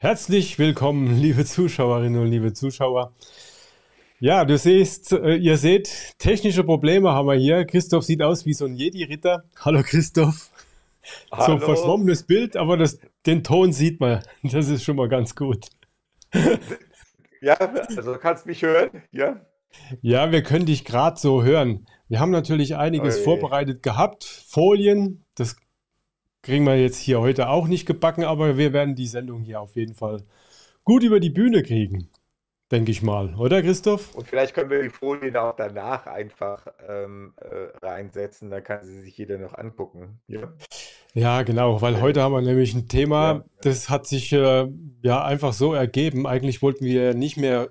Herzlich willkommen, liebe Zuschauerinnen und liebe Zuschauer. Ja, du siehst, äh, ihr seht, technische Probleme haben wir hier. Christoph sieht aus wie so ein Jedi-Ritter. Hallo Christoph. Hallo. So verschwommenes Bild, aber das, den Ton sieht man. Das ist schon mal ganz gut. Ja, also du kannst mich hören, ja? Ja, wir können dich gerade so hören. Wir haben natürlich einiges Oi. vorbereitet gehabt. Folien, das kriegen wir jetzt hier heute auch nicht gebacken, aber wir werden die Sendung hier auf jeden Fall gut über die Bühne kriegen. Denke ich mal, oder Christoph? Und vielleicht können wir die Folien auch danach einfach ähm, äh, reinsetzen, dann kann sie sich jeder noch angucken. Ja, ja genau, weil heute haben wir nämlich ein Thema, ja. das hat sich äh, ja einfach so ergeben. Eigentlich wollten wir nicht mehr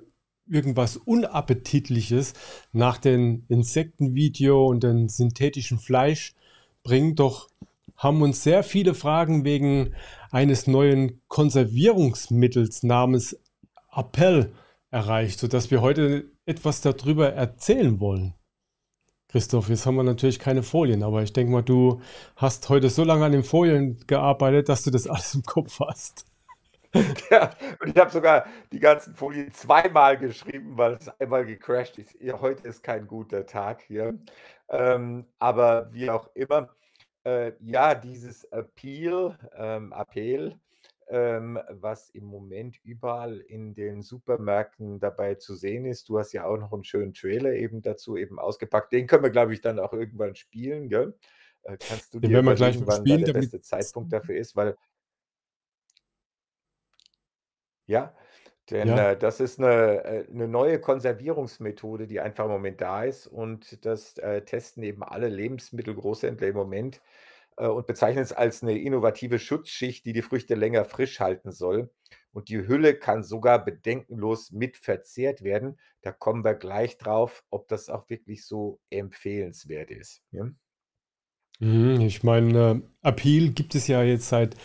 irgendwas Unappetitliches nach dem Insektenvideo und dem synthetischen Fleisch bringen, doch haben uns sehr viele Fragen wegen eines neuen Konservierungsmittels namens Appell erreicht, sodass wir heute etwas darüber erzählen wollen. Christoph, jetzt haben wir natürlich keine Folien, aber ich denke mal, du hast heute so lange an den Folien gearbeitet, dass du das alles im Kopf hast. Ja, und ich habe sogar die ganzen Folien zweimal geschrieben, weil es einmal gecrashed ist. Ja, heute ist kein guter Tag hier. Ähm, aber wie auch immer, äh, ja, dieses Appeal, ähm, Appell, ähm, was im Moment überall in den Supermärkten dabei zu sehen ist. Du hast ja auch noch einen schönen Trailer eben dazu eben ausgepackt. Den können wir, glaube ich, dann auch irgendwann spielen. Gell? Äh, kannst du den dir wir gleich wann spielen, der beste Zeitpunkt mhm. dafür ist, weil ja, denn Ja. äh, das ist eine, äh, ne neue Konservierungsmethode, die einfach im Moment da ist und das, äh, testen eben alle Lebensmittelgroßhändler im Moment, äh, und bezeichnen es als eine innovative Schutzschicht, die die Früchte länger frisch halten soll. Und die Hülle kann sogar bedenkenlos mit verzehrt werden. Da kommen wir gleich drauf, ob das auch wirklich so empfehlenswert ist, ne? ich meine, äh, Appeal gibt es ja jetzt seit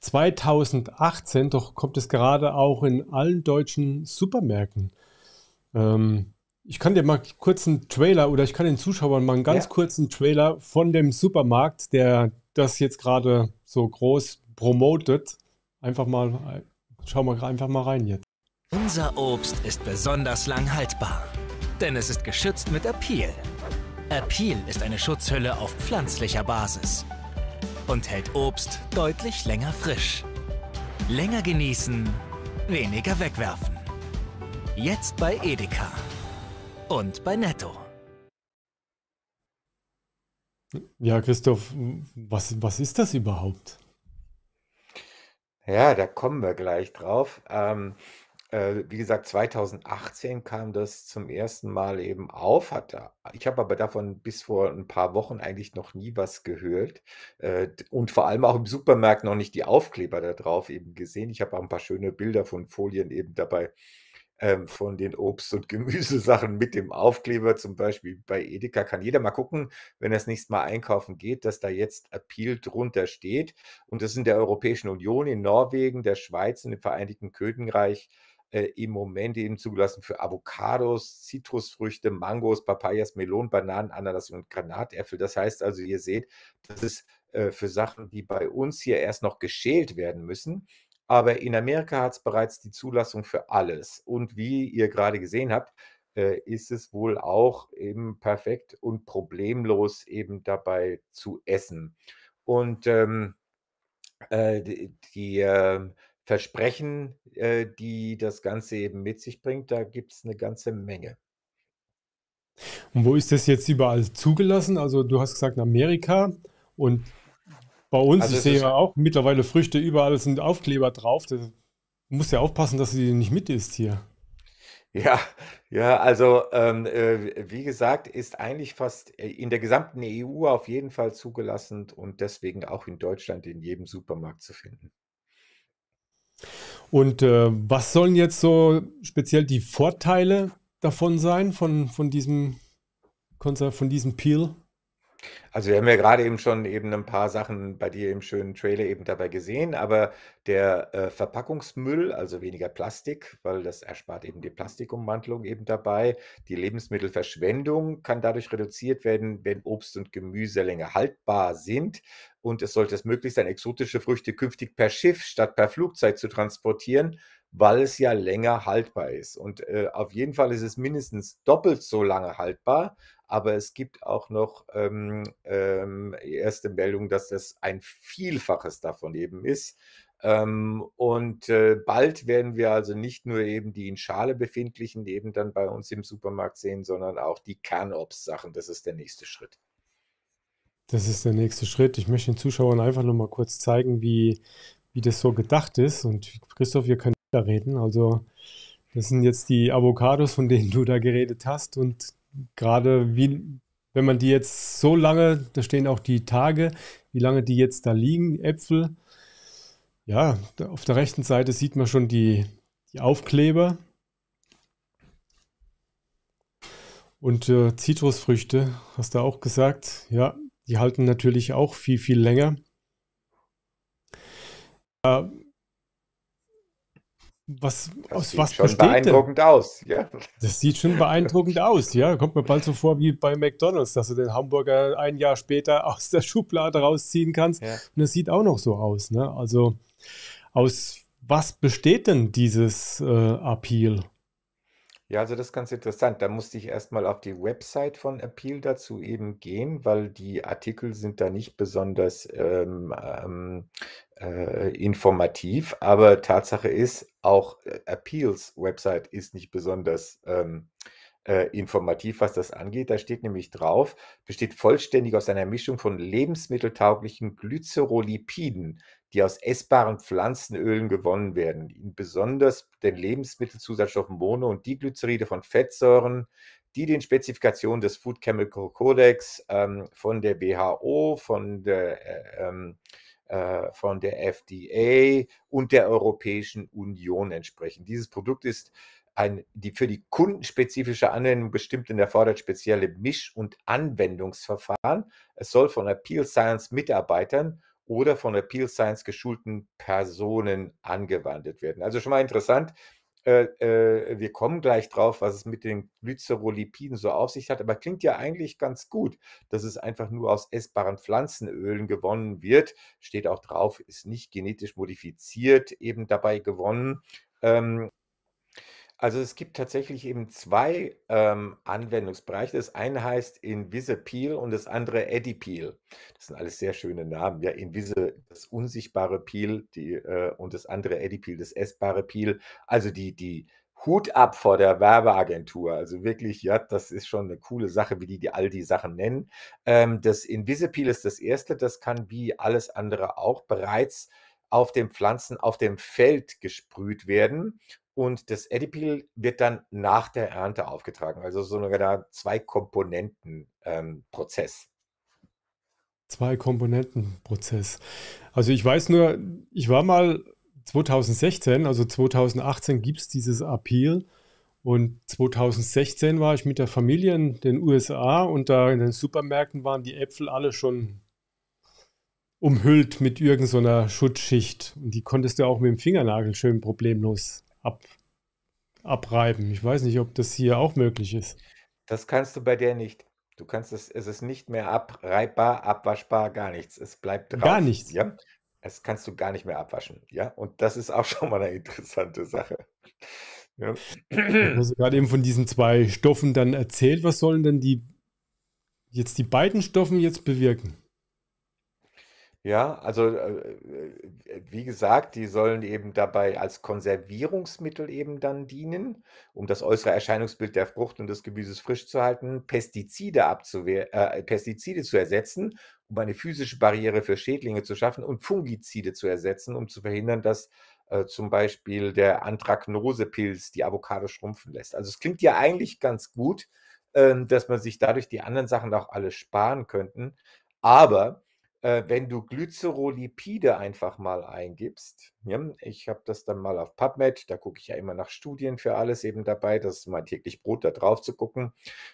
2018, doch kommt es gerade auch in allen deutschen Supermärkten. Ähm, ich kann dir mal kurz einen Trailer oder ich kann den Zuschauern mal einen ganz ja. kurzen Trailer von dem Supermarkt, der das jetzt gerade so groß promotet. Einfach mal, schau mal einfach mal rein jetzt. Unser Obst ist besonders lang haltbar, denn es ist geschützt mit Appeal. Appeal ist eine Schutzhülle auf pflanzlicher Basis und hält Obst deutlich länger frisch. Länger genießen, weniger wegwerfen. Jetzt bei Edeka und bei Netto. Ja, Christoph, was, was ist das überhaupt? Ja, da kommen wir gleich drauf. Ähm, äh, wie gesagt, 2018 kam das zum ersten Mal eben auf. Hat, ich habe aber davon bis vor ein paar Wochen eigentlich noch nie was gehört äh, und vor allem auch im Supermarkt noch nicht die Aufkleber da drauf eben gesehen. Ich habe auch ein paar schöne Bilder von Folien eben dabei ähm, von den Obst- und Gemüsesachen mit dem Aufkleber, zum Beispiel bei Edeka, kann jeder mal gucken, wenn er das nächste Mal einkaufen geht, dass da jetzt Appeal drunter steht. Und das ist in der Europäischen Union, in Norwegen, der Schweiz, in dem Vereinigten Königreich äh, im Moment eben zugelassen für Avocados, Zitrusfrüchte, Mangos, Papayas, Melonen, Bananen, Ananas und Granatäpfel. Das heißt also, ihr seht, das ist äh, für Sachen, die bei uns hier erst noch geschält werden müssen. Aber in Amerika hat es bereits die Zulassung für alles. Und wie ihr gerade gesehen habt, äh, ist es wohl auch eben perfekt und problemlos eben dabei zu essen. Und ähm, äh, die, die äh, Versprechen, äh, die das Ganze eben mit sich bringt, da gibt es eine ganze Menge. Und wo ist das jetzt überall zugelassen? Also du hast gesagt in Amerika und bei uns, also ich sehe ja auch mittlerweile Früchte überall sind Aufkleber drauf. Du musst ja aufpassen, dass du die nicht mit isst hier. Ja, ja, also ähm, äh, wie gesagt, ist eigentlich fast äh, in der gesamten EU auf jeden Fall zugelassen und deswegen auch in Deutschland in jedem Supermarkt zu finden. Und äh, was sollen jetzt so speziell die Vorteile davon sein, von, von, diesem, von diesem Peel? Also wir haben ja gerade eben schon eben ein paar Sachen bei dir im schönen Trailer eben dabei gesehen, aber der äh, Verpackungsmüll, also weniger Plastik, weil das erspart eben die Plastikumwandlung eben dabei. Die Lebensmittelverschwendung kann dadurch reduziert werden, wenn Obst und Gemüse länger haltbar sind. Und es sollte es möglich sein, exotische Früchte künftig per Schiff statt per Flugzeug zu transportieren, weil es ja länger haltbar ist. Und äh, auf jeden Fall ist es mindestens doppelt so lange haltbar aber es gibt auch noch ähm, ähm, erste Meldungen, dass das ein Vielfaches davon eben ist. Ähm, und äh, bald werden wir also nicht nur eben die in Schale befindlichen die eben dann bei uns im Supermarkt sehen, sondern auch die Kernobst-Sachen. Das ist der nächste Schritt. Das ist der nächste Schritt. Ich möchte den Zuschauern einfach nur mal kurz zeigen, wie, wie das so gedacht ist. Und Christoph, wir können da reden. Also das sind jetzt die Avocados, von denen du da geredet hast und gerade wie, wenn man die jetzt so lange, da stehen auch die Tage, wie lange die jetzt da liegen, Äpfel. Ja, auf der rechten Seite sieht man schon die, die Aufkleber. Und äh, Zitrusfrüchte, hast du auch gesagt, ja, die halten natürlich auch viel, viel länger. Ja, was, das aus sieht was schon besteht beeindruckend denn? aus. Ja. Das sieht schon beeindruckend aus, ja. Kommt mir bald so vor wie bei McDonalds, dass du den Hamburger ein Jahr später aus der Schublade rausziehen kannst. Ja. Und das sieht auch noch so aus. Ne? Also aus was besteht denn dieses äh, Appeal? Ja, also das ist ganz interessant. Da musste ich erstmal auf die Website von Appeal dazu eben gehen, weil die Artikel sind da nicht besonders ähm, ähm, äh, informativ. Aber Tatsache ist, auch äh, Appeals Website ist nicht besonders ähm, äh, informativ, was das angeht. Da steht nämlich drauf, besteht vollständig aus einer Mischung von lebensmitteltauglichen Glycerolipiden, die aus essbaren Pflanzenölen gewonnen werden, in besonders den Lebensmittelzusatzstoffen Mono und Diglyceride von Fettsäuren, die den Spezifikationen des Food Chemical Codex ähm, von der WHO, von der, äh, ähm, äh, von der FDA und der Europäischen Union entsprechen. Dieses Produkt ist ein, die für die kundenspezifische Anwendung bestimmt und erfordert spezielle Misch- und Anwendungsverfahren. Es soll von Appeal Science Mitarbeitern oder von Appeal Science geschulten Personen angewandt werden. Also schon mal interessant. Äh, äh, wir kommen gleich drauf, was es mit den Glycerolipiden so auf sich hat, aber klingt ja eigentlich ganz gut, dass es einfach nur aus essbaren Pflanzenölen gewonnen wird. Steht auch drauf, ist nicht genetisch modifiziert, eben dabei gewonnen. Ähm, also es gibt tatsächlich eben zwei ähm, Anwendungsbereiche. Das eine heißt Invisipil und das andere Edipil. Das sind alles sehr schöne Namen. Ja, Invisi, das unsichtbare Peel die, äh, und das andere Edipil, das essbare Peel. Also die, die Hut ab vor der Werbeagentur. Also wirklich, ja, das ist schon eine coole Sache, wie die, die all die Sachen nennen. Ähm, das Invisipil ist das erste. Das kann wie alles andere auch bereits auf den Pflanzen auf dem Feld gesprüht werden. Und das Edipil wird dann nach der Ernte aufgetragen. Also so ein Zwei-Komponenten-Prozess. Ähm, Zwei-Komponenten-Prozess. Also ich weiß nur, ich war mal 2016, also 2018 gibt es dieses Appeal. Und 2016 war ich mit der Familie in den USA und da in den Supermärkten waren die Äpfel alle schon umhüllt mit irgendeiner so Schutzschicht. Und die konntest du auch mit dem Fingernagel schön problemlos ab, abreiben. Ich weiß nicht, ob das hier auch möglich ist. Das kannst du bei der nicht. Du kannst es, es ist nicht mehr abreibbar, abwaschbar, gar nichts. Es bleibt drauf. Gar nichts. Ja? Das kannst du gar nicht mehr abwaschen. Ja, und das ist auch schon mal eine interessante Sache. Ja. Du hast gerade eben von diesen zwei Stoffen dann erzählt. Was sollen denn die jetzt die beiden Stoffen jetzt bewirken? Ja, also äh, äh, wie gesagt, die sollen eben dabei als Konservierungsmittel eben dann dienen, um das äußere Erscheinungsbild der Frucht und des Gemüses frisch zu halten, Pestizide abzuwehr, äh, äh, Pestizide zu ersetzen, um eine physische Barriere für Schädlinge zu schaffen und Fungizide zu ersetzen, um zu verhindern, dass äh, zum Beispiel der Anthracnosepilz die Avocado schrumpfen lässt. Also es klingt ja eigentlich ganz gut, ähm, dass man sich dadurch die anderen Sachen auch alle sparen könnten, aber äh, wenn du Glycerolipide einfach mal eingibst, ja, ich habe das dann mal auf PubMed, da gucke ich ja immer nach Studien für alles eben dabei, das ist mein täglich Brot, da drauf zu gucken.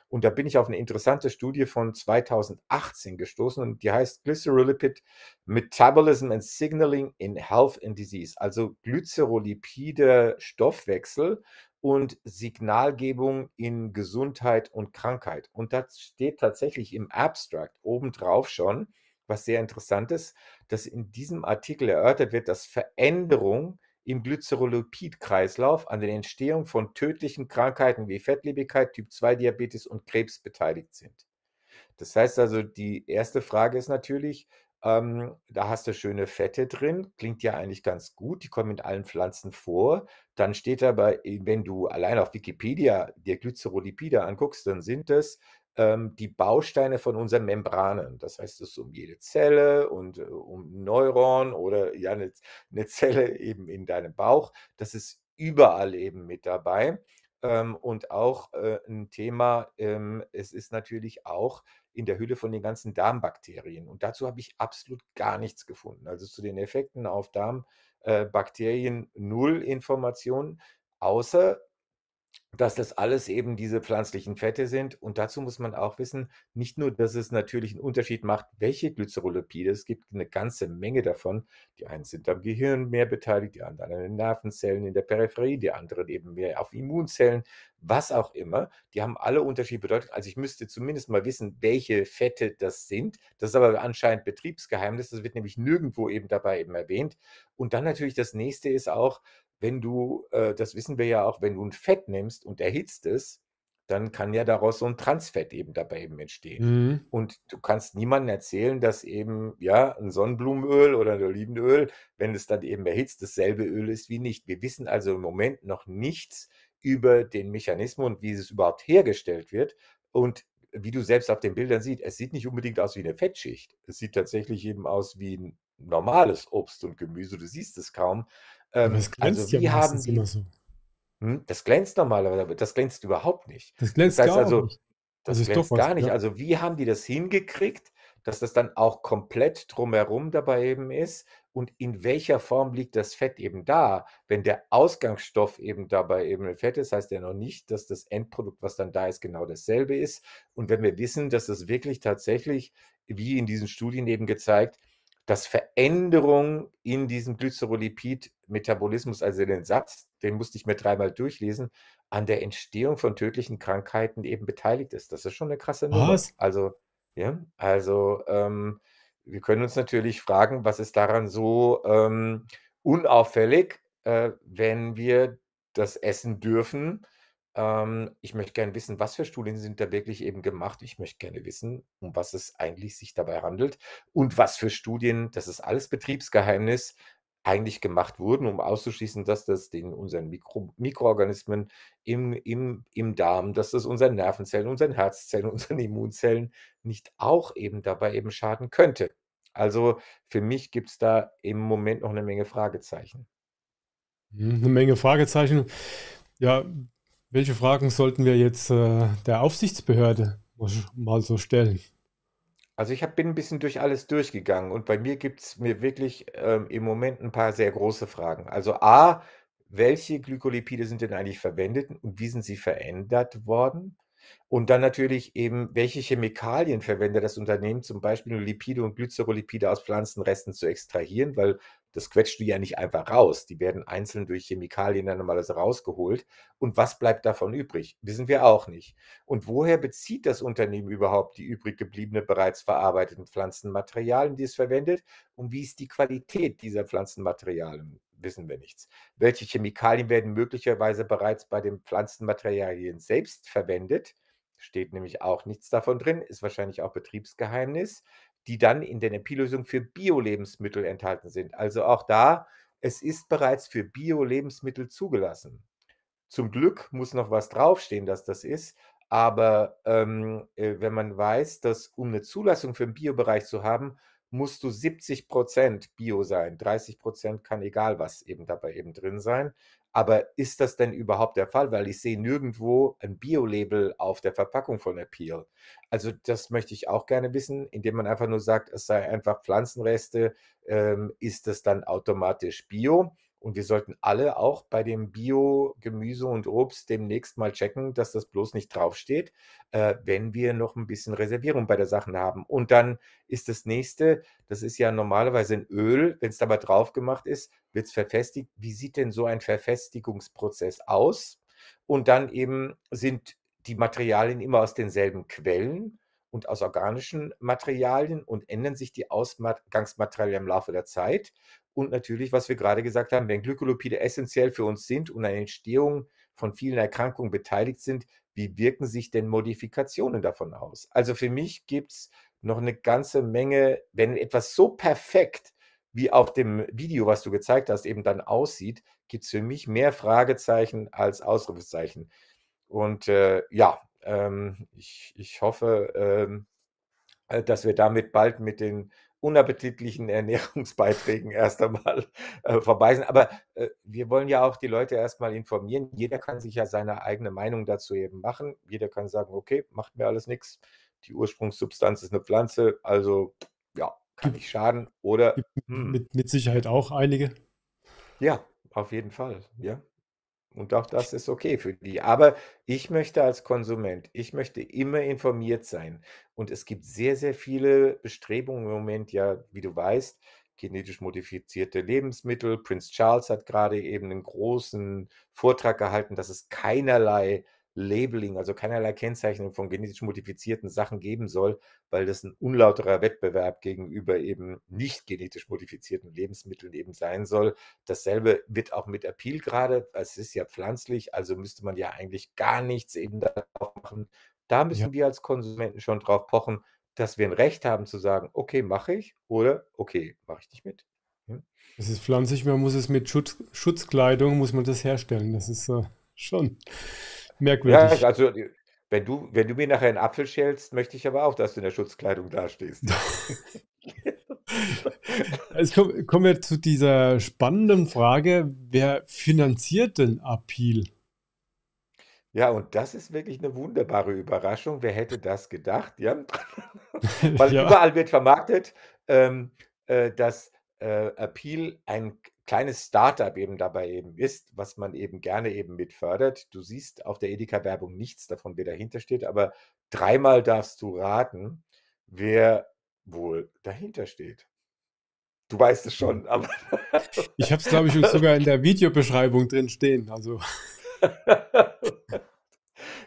Und da bin ich auf eine interessante Studie von 2018 gestoßen und die heißt Glycerolipid Metabolism and Signaling in Health and Disease, also Glycerolipide Stoffwechsel und Signalgebung in Gesundheit und Krankheit. Und das steht tatsächlich im Abstract obendrauf schon, was sehr interessant ist, dass in diesem Artikel erörtert wird, dass Veränderungen im Glycerolipid-Kreislauf an der Entstehung von tödlichen Krankheiten wie Fettleibigkeit, Typ-2-Diabetes und Krebs beteiligt sind. Das heißt also, die erste Frage ist natürlich, ähm, da hast du schöne Fette drin, klingt ja eigentlich ganz gut, die kommen in allen Pflanzen vor. Dann steht aber, wenn du allein auf Wikipedia dir Glycerolipide anguckst, dann sind das ähm, die Bausteine von unseren Membranen. Das heißt, es ist um jede Zelle und äh, um Neuron oder ja, eine, eine, Zelle eben in deinem Bauch. Das ist überall eben mit dabei. Ähm, und auch äh, ein Thema, ähm, es ist natürlich auch in der Hülle von den ganzen Darmbakterien. Und dazu habe ich absolut gar nichts gefunden. Also zu den Effekten auf Darmbakterien äh, null Informationen, außer dass das alles eben diese pflanzlichen Fette sind. Und dazu muss man auch wissen, nicht nur, dass es natürlich einen Unterschied macht, welche Glycerolipide, es gibt eine ganze Menge davon. Die einen sind am Gehirn mehr beteiligt, die anderen an den Nervenzellen in der Peripherie, die anderen eben mehr auf Immunzellen, was auch immer. Die haben alle Unterschied bedeutet. Also ich müsste zumindest mal wissen, welche Fette das sind. Das ist aber anscheinend Betriebsgeheimnis. Das wird nämlich nirgendwo eben dabei eben erwähnt. Und dann natürlich das nächste ist auch, wenn du, äh, das wissen wir ja auch, wenn du ein Fett nimmst und erhitzt es, dann kann ja daraus so ein Transfett eben dabei eben entstehen. Mhm. Und du kannst niemandem erzählen, dass eben, ja, ein Sonnenblumenöl oder ein Olivenöl, wenn es dann eben erhitzt, dasselbe Öl ist wie nicht. Wir wissen also im Moment noch nichts über den Mechanismus und wie es überhaupt hergestellt wird. Und wie du selbst auf den Bildern siehst, es sieht nicht unbedingt aus wie eine Fettschicht. Es sieht tatsächlich eben aus wie ein normales Obst und Gemüse. Du siehst es kaum. Ähm, das glänzt also, ja wie haben die, immer so. Hm, das glänzt normalerweise, aber das glänzt überhaupt nicht. Das glänzt das heißt gar also, nicht. Das, also das glänzt gar nicht. Ja. Also wie haben die das hingekriegt, dass das dann auch komplett drumherum dabei eben ist und in welcher Form liegt das Fett eben da? Wenn der Ausgangsstoff eben dabei eben Fett ist, heißt ja noch nicht, dass das Endprodukt, was dann da ist, genau dasselbe ist. Und wenn wir wissen, dass das wirklich tatsächlich, wie in diesen Studien eben gezeigt, dass Veränderungen in diesem Glycerolipid Metabolismus, also den Satz, den musste ich mir dreimal durchlesen, an der Entstehung von tödlichen Krankheiten eben beteiligt ist. Das ist schon eine krasse Nummer. Was? Also, ja, also ähm, wir können uns natürlich fragen, was ist daran so ähm, unauffällig, äh, wenn wir das essen dürfen. Ähm, ich möchte gerne wissen, was für Studien sind da wirklich eben gemacht. Ich möchte gerne wissen, um was es eigentlich sich dabei handelt und was für Studien, das ist alles Betriebsgeheimnis, eigentlich gemacht wurden, um auszuschließen, dass das den, unseren Mikro, Mikroorganismen im, im, im Darm, dass das unseren Nervenzellen, unseren Herzzellen, unseren Immunzellen nicht auch eben dabei eben schaden könnte. Also für mich gibt es da im Moment noch eine Menge Fragezeichen. Hm, eine Menge Fragezeichen. Ja, welche Fragen sollten wir jetzt äh, der Aufsichtsbehörde mal so stellen? Also ich hab bin ein bisschen durch alles durchgegangen und bei mir gibt es mir wirklich, ähm, im Moment ein paar sehr große Fragen. Also A: Welche Glykolipide sind denn eigentlich verwendet und wie sind sie verändert worden? Und dann natürlich eben, welche Chemikalien verwendet das Unternehmen, zum Beispiel um Lipide und Glycerolipide aus Pflanzenresten zu extrahieren, weil das quetscht du ja nicht einfach raus. Die werden einzeln durch Chemikalien dann normalerweise rausgeholt. Und was bleibt davon übrig? Wissen wir auch nicht. Und woher bezieht das Unternehmen überhaupt die übrig gebliebenen bereits verarbeiteten Pflanzenmaterialien, die es verwendet? Und wie ist die Qualität dieser Pflanzenmaterialien? wissen wir nichts. Welche Chemikalien werden möglicherweise bereits bei den Pflanzenmaterialien selbst verwendet? Steht nämlich auch nichts davon drin, ist wahrscheinlich auch Betriebsgeheimnis die dann in der NP-Lösung e für Bio-Lebensmittel enthalten sind. Also auch da, es ist bereits für Bio-Lebensmittel zugelassen. Zum Glück muss noch was draufstehen, dass das ist. Aber ähm, äh, wenn man weiß, dass um eine Zulassung für den Bio-Bereich zu haben, musst du 70 Prozent Bio sein. 30 Prozent kann egal was eben dabei eben drin sein. Aber ist das denn überhaupt der Fall? Weil ich sehe nirgendwo ein Bio-Label auf der Verpackung von Appeal. Also das möchte ich auch gerne wissen, indem man einfach nur sagt, es sei einfach Pflanzenreste, ähm, ist das dann automatisch Bio? Und wir sollten alle auch bei dem Bio-Gemüse und Obst demnächst mal checken, dass das bloß nicht draufsteht, äh, wenn wir noch ein bisschen Reservierung bei der Sache haben. Und dann ist das nächste, das ist ja normalerweise ein Öl, wenn es dabei drauf gemacht ist, wird es verfestigt. Wie sieht denn so ein Verfestigungsprozess aus? Und dann eben sind die Materialien immer aus denselben Quellen und aus organischen Materialien und ändern sich die Ausgangsmaterialien im Laufe der Zeit. Und natürlich, was wir gerade gesagt haben, wenn Glykolipide essentiell für uns sind und an der Entstehung von vielen Erkrankungen beteiligt sind, wie wirken sich denn Modifikationen davon aus? Also für mich gibt es noch eine ganze Menge, wenn etwas so perfekt wie auf dem Video, was du gezeigt hast, eben dann aussieht, gibt es für mich mehr Fragezeichen als Ausrufezeichen. Und äh, ja, ähm, ich, ich hoffe, ähm, äh, dass wir damit bald mit den unappetitlichen Ernährungsbeiträgen erst einmal äh, verweisen. Aber äh, wir wollen ja auch die Leute erstmal informieren. Jeder kann sich ja seine eigene Meinung dazu eben machen. Jeder kann sagen, okay, macht mir alles nichts. Die Ursprungssubstanz ist eine Pflanze, also ja, kann nicht schaden. Oder hm. mit, mit Sicherheit auch einige. Ja, auf jeden Fall, ja. Und auch das ist okay für die. Aber ich möchte als Konsument, ich möchte immer informiert sein. Und es gibt sehr, sehr viele Bestrebungen im Moment, ja, wie du weißt, genetisch modifizierte Lebensmittel. Prinz Charles hat gerade eben einen großen Vortrag gehalten, dass es keinerlei Labeling, also keinerlei Kennzeichnung von genetisch modifizierten Sachen geben soll, weil das ein unlauterer Wettbewerb gegenüber eben nicht genetisch modifizierten Lebensmitteln eben sein soll. Dasselbe wird auch mit Appeal gerade, es ist ja pflanzlich, also müsste man ja eigentlich gar nichts eben da machen. Da müssen ja. wir als Konsumenten schon drauf pochen, dass wir ein Recht haben zu sagen, okay, mache ich oder okay, mache ich nicht mit. Hm? Es ist pflanzlich, man muss es mit Schutz, Schutzkleidung, muss man das herstellen. Das ist äh, schon merkwürdig. Ja, also wenn du, wenn du mir nachher einen Apfel schälst, möchte ich aber auch, dass du in der Schutzkleidung dastehst. Jetzt also, kommen komm wir zu dieser spannenden Frage, wer finanziert denn Appeal? Ja, und das ist wirklich eine wunderbare Überraschung. Wer hätte das gedacht? Ja? Weil ja. überall wird vermarktet, ähm, äh, dass äh, Appeal ein, kleines Startup eben dabei eben ist, was man eben gerne eben mit fördert. Du siehst auf der Edeka-Werbung nichts davon, wer dahinter steht, aber dreimal darfst du raten, wer wohl dahinter steht. Du weißt es schon, aber. ich habe es, glaube ich, sogar in der Videobeschreibung drin stehen. Also.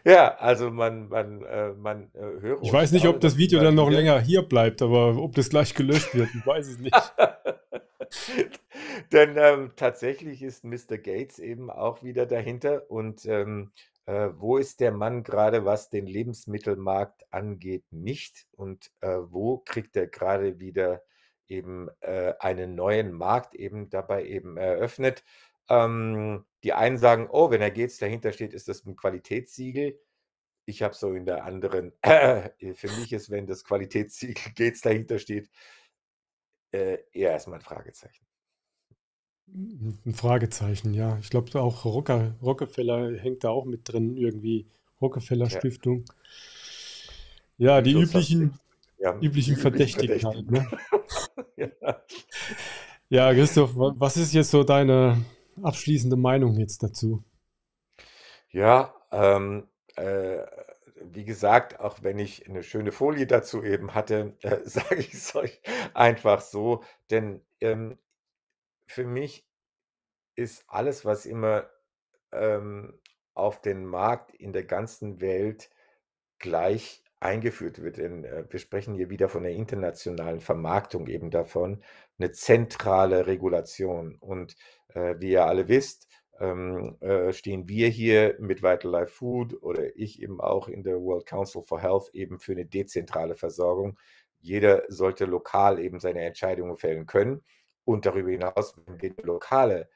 Ja, also man, man, äh, man äh, höre. Ich weiß nicht, ob das Video dann noch länger hier bleibt, aber ob das gleich gelöscht wird, ich weiß es nicht. Denn ähm, tatsächlich ist Mr. Gates eben auch wieder dahinter. Und ähm, äh, wo ist der Mann gerade, was den Lebensmittelmarkt angeht, nicht? Und äh, wo kriegt er gerade wieder eben äh, einen neuen Markt eben dabei eben eröffnet? Ähm, die einen sagen, oh, wenn er geht, dahinter steht, ist das ein Qualitätssiegel. Ich habe so in der anderen, äh, für mich ist, wenn das Qualitätssiegel geht, dahinter steht, äh, eher erstmal ein Fragezeichen. Ein Fragezeichen, ja. Ich glaube auch Rocker, Rockefeller hängt da auch mit drin, irgendwie. Rockefeller Stiftung. Ja, die üblichen, ja, üblichen Verdächtigen. Verdächtigen. Halt, ne? ja. ja, Christoph, was ist jetzt so deine, abschließende Meinung jetzt dazu? Ja, ähm, äh, wie gesagt, auch wenn ich eine schöne Folie dazu eben hatte, äh, sage ich es euch einfach so, denn ähm, für mich ist alles, was immer ähm, auf den Markt in der ganzen Welt gleich eingeführt wird, denn äh, wir sprechen hier wieder von der internationalen Vermarktung eben davon, eine zentrale Regulation und äh, wie ihr alle wisst, ähm, äh, stehen wir hier mit Vital Life Food oder ich eben auch in der World Council for Health eben für eine dezentrale Versorgung. Jeder sollte lokal eben seine Entscheidungen fällen können. Und darüber hinaus, wenn wir lokale,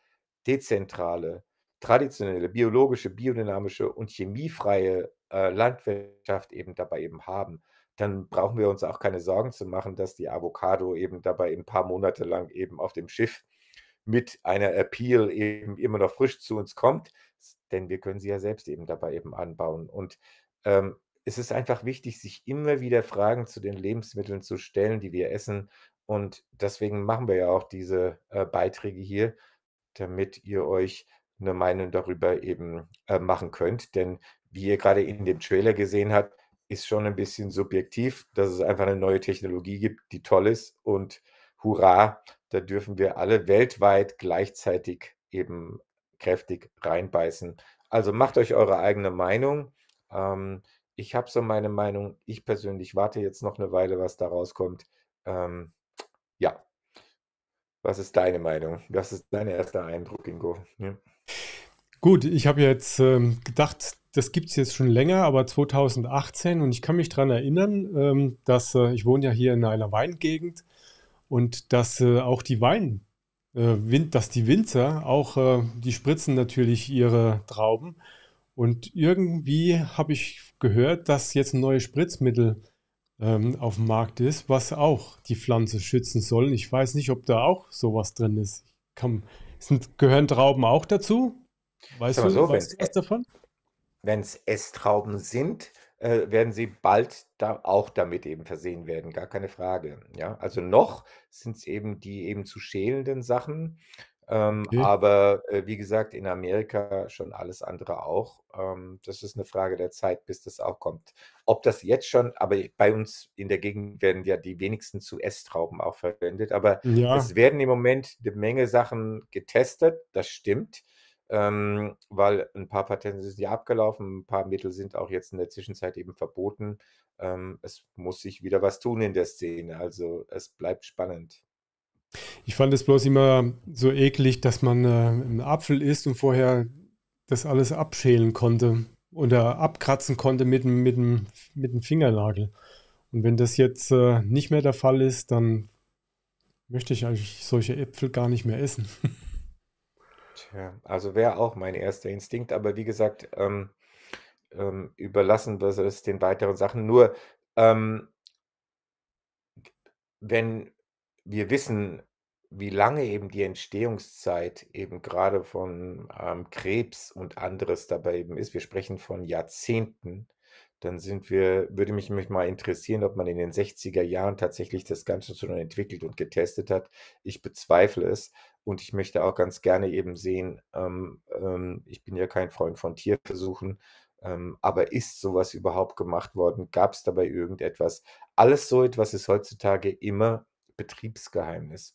dezentrale, traditionelle, biologische, biodynamische und chemiefreie äh, Landwirtschaft eben dabei eben haben, dann brauchen wir uns auch keine Sorgen zu machen, dass die Avocado eben dabei ein paar Monate lang eben auf dem Schiff mit einer Appeal eben immer noch frisch zu uns kommt, denn wir können sie ja selbst eben dabei eben anbauen. Und ähm, es ist einfach wichtig, sich immer wieder Fragen zu den Lebensmitteln zu stellen, die wir essen. Und deswegen machen wir ja auch diese äh, Beiträge hier, damit ihr euch eine Meinung darüber eben äh, machen könnt. Denn wie ihr gerade in dem Trailer gesehen habt, ist schon ein bisschen subjektiv, dass es einfach eine neue Technologie gibt, die toll ist und hurra, da dürfen wir alle weltweit gleichzeitig eben kräftig reinbeißen. Also macht euch eure eigene Meinung. Ähm, ich habe so meine Meinung. Ich persönlich warte jetzt noch eine Weile, was da rauskommt. Ähm, ja. Was ist deine Meinung? Was ist dein erster Eindruck, Ingo? Ja. Gut, ich habe jetzt ähm, gedacht, das gibt es jetzt schon länger, aber 2018 und ich kann mich daran erinnern, ähm, dass äh, ich wohne ja hier in einer Weingegend und dass äh, auch die Wein, äh, dass die Winzer auch, äh, die spritzen natürlich ihre Trauben. Und irgendwie habe ich gehört, dass jetzt ein neues Spritzmittel ähm, auf dem Markt ist, was auch die Pflanze schützen soll. Ich weiß nicht, ob da auch sowas drin ist. Kann, sind, gehören Trauben auch dazu? Weißt du so, was davon? Wenn es Esstrauben sind, äh, werden sie bald da auch damit eben versehen werden, gar keine Frage. Ja, also noch sind es eben die eben zu schälenden Sachen, ähm, okay. aber äh, wie gesagt, in Amerika schon alles andere auch. Ähm, das ist eine Frage der Zeit, bis das auch kommt. Ob das jetzt schon, aber bei uns in der Gegend werden ja die wenigsten zu Esstrauben auch verwendet, aber ja. es werden im Moment eine Menge Sachen getestet, das stimmt ähm, weil ein paar Patente sind ja abgelaufen, ein paar Mittel sind auch jetzt in der Zwischenzeit eben verboten. Ähm, es muss sich wieder was tun in der Szene, also es bleibt spannend. Ich fand es bloß immer so eklig, dass man äh, einen Apfel isst und vorher das alles abschälen konnte oder abkratzen konnte mit, mit, mit dem Fingernagel. Und wenn das jetzt äh, nicht mehr der Fall ist, dann möchte ich eigentlich solche Äpfel gar nicht mehr essen. Tja, also wäre auch mein erster Instinkt, aber wie gesagt, ähm, ähm, überlassen wir es den weiteren Sachen. Nur, ähm, wenn wir wissen, wie lange eben die Entstehungszeit eben gerade von ähm, Krebs und anderes dabei eben ist, wir sprechen von Jahrzehnten, dann sind wir, würde mich, mich mal interessieren, ob man in den 60er Jahren tatsächlich das Ganze schon entwickelt und getestet hat. Ich bezweifle es, und ich möchte auch ganz gerne eben sehen, ähm, ähm, ich bin ja kein Freund von Tierversuchen, ähm, aber ist sowas überhaupt gemacht worden? Gab es dabei irgendetwas? Alles so etwas ist heutzutage immer Betriebsgeheimnis.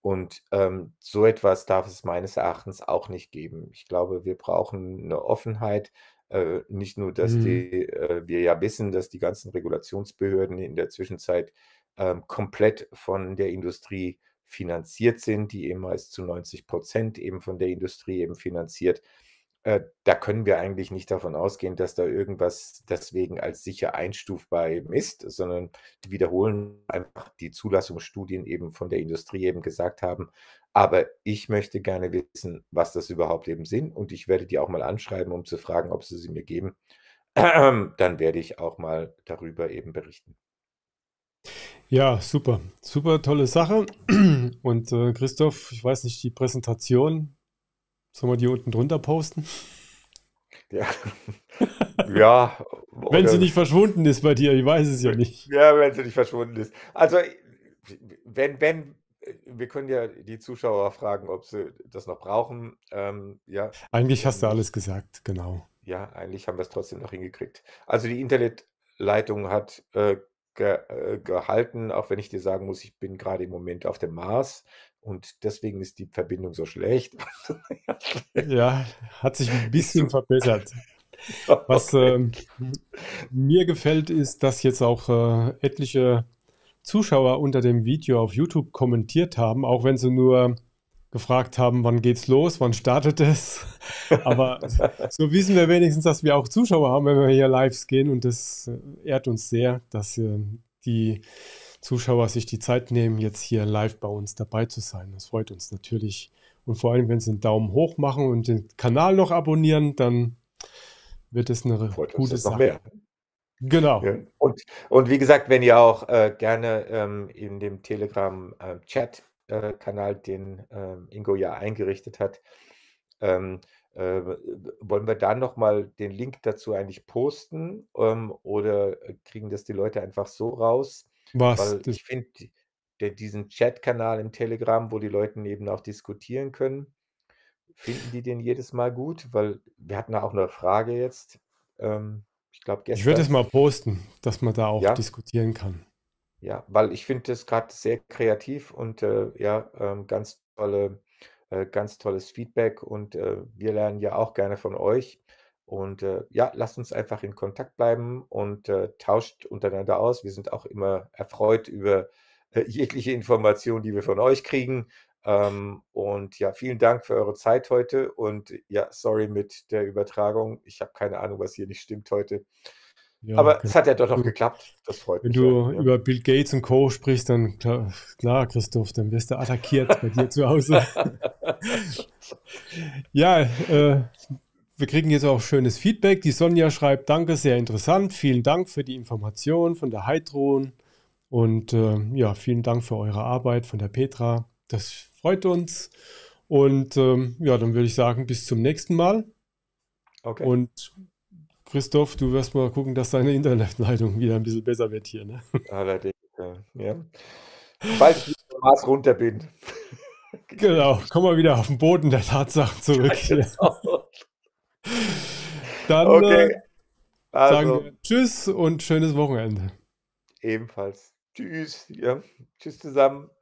Und ähm, so etwas darf es meines Erachtens auch nicht geben. Ich glaube, wir brauchen eine Offenheit, äh, nicht nur, dass mhm. die, äh, wir ja wissen, dass die ganzen Regulationsbehörden in der Zwischenzeit äh, komplett von der Industrie finanziert sind, die eben meist zu 90 Prozent eben von der Industrie eben finanziert. Äh, da können wir eigentlich nicht davon ausgehen, dass da irgendwas deswegen als sicher einstufbar eben ist, sondern die wiederholen einfach die Zulassungsstudien eben von der Industrie eben gesagt haben. Aber ich möchte gerne wissen, was das überhaupt eben sind und ich werde die auch mal anschreiben, um zu fragen, ob sie sie mir geben. Dann werde ich auch mal darüber eben berichten. Ja, super. Super tolle Sache. Und äh, Christoph, ich weiß nicht, die Präsentation, sollen wir die unten drunter posten? Ja. ja wenn sie nicht verschwunden ist bei dir, ich weiß es ja nicht. Ja, wenn sie nicht verschwunden ist. Also, wenn, wenn, wir können ja die Zuschauer fragen, ob sie das noch brauchen. Ähm, ja. Eigentlich hast du alles gesagt, genau. Ja, eigentlich haben wir es trotzdem noch hingekriegt. Also die Internetleitung hat äh, ge äh, gehalten, auch wenn ich dir sagen muss, ich bin gerade im Moment auf dem Mars und deswegen ist die Verbindung so schlecht. ja, hat sich ein bisschen verbessert. Was okay. äh, mir gefällt, ist, dass jetzt auch äh, etliche Zuschauer unter dem Video auf YouTube kommentiert haben, auch wenn sie nur gefragt haben, wann geht's los, wann startet es. Aber so wissen wir wenigstens, dass wir auch Zuschauer haben, wenn wir hier live gehen. Und das äh, ehrt uns sehr, dass äh, die Zuschauer sich die Zeit nehmen, jetzt hier live bei uns dabei zu sein. Das freut uns natürlich. Und vor allem, wenn sie einen Daumen hoch machen und den Kanal noch abonnieren, dann wird es eine freut gute Sache. Noch mehr. Genau. Und, und wie gesagt, wenn ihr auch äh, gerne ähm, in dem Telegram-Chat äh, äh, Kanal, den ähm, Ingo ja eingerichtet hat. Ähm, äh, wollen wir da nochmal den Link dazu eigentlich posten ähm, oder kriegen das die Leute einfach so raus? Was? Weil ich finde diesen Chat-Kanal im Telegram, wo die Leute eben auch diskutieren können, finden die den jedes Mal gut? Weil wir hatten da auch eine Frage jetzt. Ähm, ich glaube, gestern. Ich würde es mal posten, dass man da auch ja? diskutieren kann. Ja, weil ich finde das gerade sehr kreativ und äh, ja, ähm, ganz tolle, äh, ganz tolles Feedback und äh, wir lernen ja auch gerne von euch. Und äh, ja, lasst uns einfach in Kontakt bleiben und äh, tauscht untereinander aus. Wir sind auch immer erfreut über äh, jegliche Information, die wir von euch kriegen. Ähm, und ja, vielen Dank für eure Zeit heute. Und ja, sorry mit der Übertragung. Ich habe keine Ahnung, was hier nicht stimmt heute. Ja, Aber okay. es hat ja doch noch geklappt. Das freut Wenn mich. Wenn du ja. über Bill Gates und Co. sprichst, dann klar, klar Christoph, dann wirst du attackiert bei dir zu Hause. ja, äh, wir kriegen jetzt auch schönes Feedback. Die Sonja schreibt, danke, sehr interessant. Vielen Dank für die Information von der Hydron. Und äh, ja, vielen Dank für eure Arbeit von der Petra. Das freut uns. Und ähm, ja, dann würde ich sagen, bis zum nächsten Mal. Okay. Und Christoph, du wirst mal gucken, dass deine Internetleitung wieder ein bisschen besser wird hier. Ne? Allerdings, ah, ja. ja. ich vom Mars runter bin. Genau, komm mal wieder auf den Boden der Tatsachen zurück. Ja, genau. Dann okay. Äh, also. sagen wir Tschüss und schönes Wochenende. Ebenfalls. Tschüss. Ja. Tschüss zusammen.